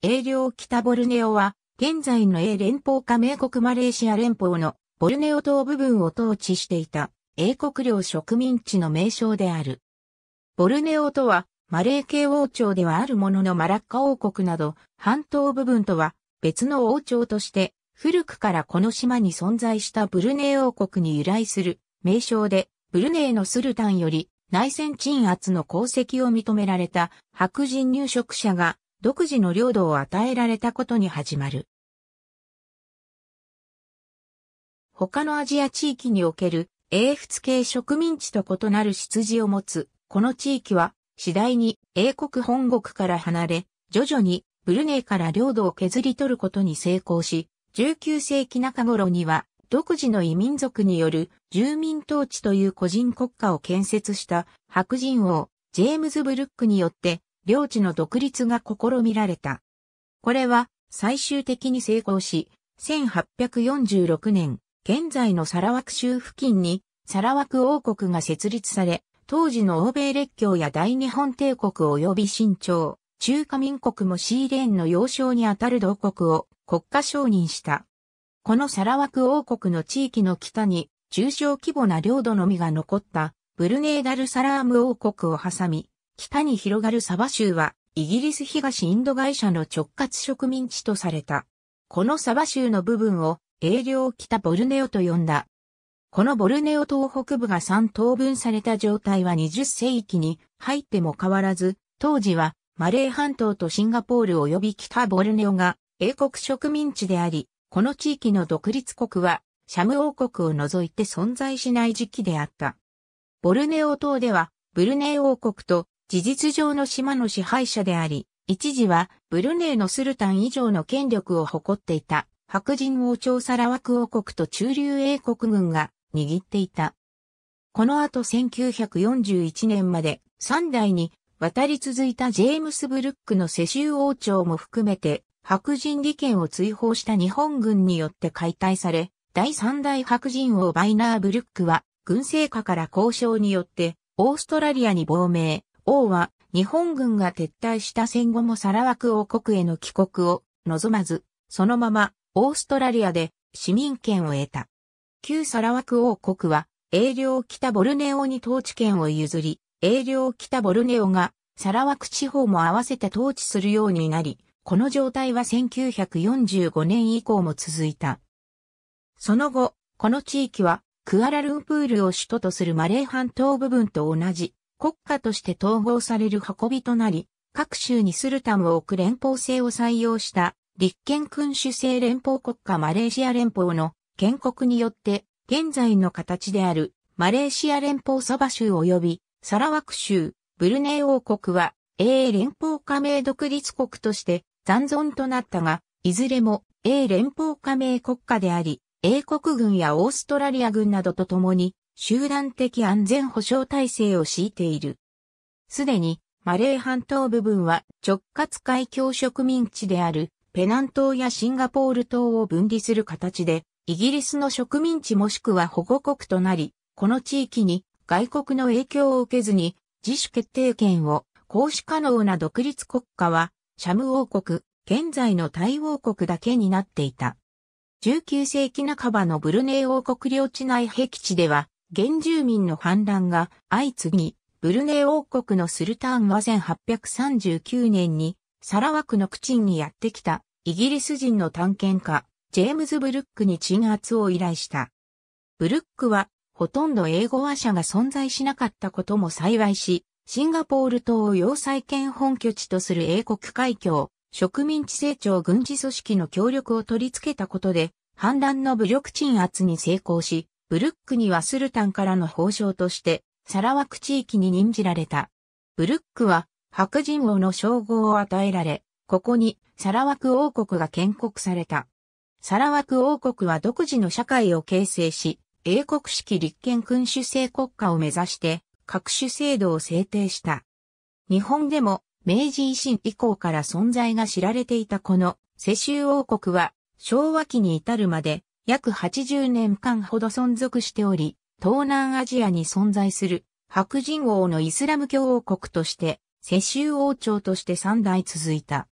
英領北ボルネオは、現在の英連邦加盟国マレーシア連邦のボルネオ島部分を統治していた英国領植民地の名称である。ボルネオとは、マレー系王朝ではあるもののマラッカ王国など、半島部分とは別の王朝として、古くからこの島に存在したブルネイ王国に由来する名称で、ブルネイのスルタンより内戦鎮圧の功績を認められた白人入植者が独自の領土を与えられたことに始まる。他のアジア地域における英仏系植民地と異なる出自を持つ、この地域は次第に英国本国から離れ、徐々にブルネイから領土を削り取ることに成功し、19世紀中頃には独自の異民族による住民統治という個人国家を建設した白人王、ジェームズ・ブルックによって領地の独立が試みられた。これは最終的に成功し、1846年、現在のサラワク州付近にサラワク王国が設立され、当時の欧米列強や大日本帝国及び新朝、中華民国もシーレーンの要衝にあたる同国を国家承認した。このサラワク王国の地域の北に中小規模な領土のみが残ったブルネーダルサラーム王国を挟み、北に広がるサバ州は、イギリス東インド会社の直轄植民地とされた。このサバ州の部分を、英領北ボルネオと呼んだ。このボルネオ東北部が3等分された状態は20世紀に入っても変わらず、当時はマレー半島とシンガポール及び北ボルネオが英国植民地であり、この地域の独立国はシャム王国を除いて存在しない時期であった。ボルネオ島ではブルネイ王国と事実上の島の支配者であり、一時はブルネイのスルタン以上の権力を誇っていた白人王朝サラワク王国と中流英国軍が握っていた。この後1941年まで3代に渡り続いたジェームス・ブルックの世襲王朝も含めて白人利権を追放した日本軍によって解体され、第3代白人王バイナー・ブルックは軍政下から交渉によってオーストラリアに亡命。王は日本軍が撤退した戦後もサラワク王国への帰国を望まず、そのままオーストラリアで市民権を得た。旧サラワク王国は英領北ボルネオに統治権を譲り、英領北ボルネオがサラワク地方も合わせて統治するようになり、この状態は1945年以降も続いた。その後、この地域はクアラルンプールを首都とするマレー半島部分と同じ国家として統合される運びとなり、各州にスルタンを置く連邦制を採用した立憲君主制連邦国家マレーシア連邦の建国によって現在の形であるマレーシア連邦サバ州及びサラワク州、ブルネイ王国は英連邦加盟独立国として残存となったが、いずれも英連邦加盟国家であり、英国軍やオーストラリア軍などと共に集団的安全保障体制を敷いている。すでに、マレー半島部分は直轄海峡植民地であるペナン島やシンガポール島を分離する形で、イギリスの植民地もしくは保護国となり、この地域に外国の影響を受けずに自主決定権を行使可能な独立国家は、シャム王国、現在のタイ王国だけになっていた。19世紀半ばのブルネイ王国領地内壁地では、原住民の反乱が相次ぎ、ブルネイ王国のスルターンは1839年にサラワクのクチンにやってきたイギリス人の探検家、ジェームズ・ブルックに鎮圧を依頼した。ブルックはほとんど英語話者が存在しなかったことも幸いし、シンガポール島を要塞権本拠地とする英国海峡、植民地成長軍事組織の協力を取り付けたことで、反乱の武力鎮圧に成功し、ブルックにはスルタンからの褒章として、サラワク地域に任じられた。ブルックは、白人王の称号を与えられ、ここにサラワク王国が建国された。サラワク王国は独自の社会を形成し、英国式立憲君主制国家を目指して、各種制度を制定した。日本でも明治維新以降から存在が知られていたこの世襲王国は昭和期に至るまで約80年間ほど存続しており、東南アジアに存在する白人王のイスラム教王国として、世襲王朝として3代続いた。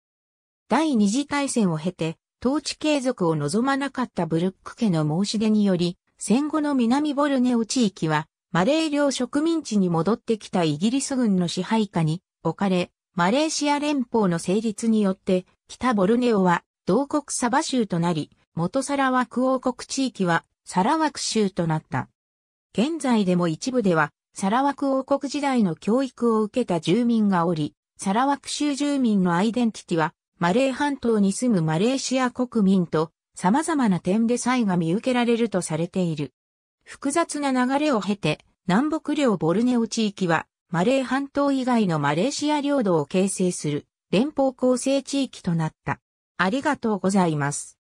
第二次大戦を経て、統治継続を望まなかったブルック家の申し出により、戦後の南ボルネオ地域は、マレー領植民地に戻ってきたイギリス軍の支配下に置かれ、マレーシア連邦の成立によって、北ボルネオは同国サバ州となり、元サラワク王国地域はサラワク州となった。現在でも一部ではサラワク王国時代の教育を受けた住民がおり、サラワク州住民のアイデンティティはマレー半島に住むマレーシア国民と様々な点で差異が見受けられるとされている。複雑な流れを経て南北領ボルネオ地域はマレー半島以外のマレーシア領土を形成する連邦構成地域となった。ありがとうございます。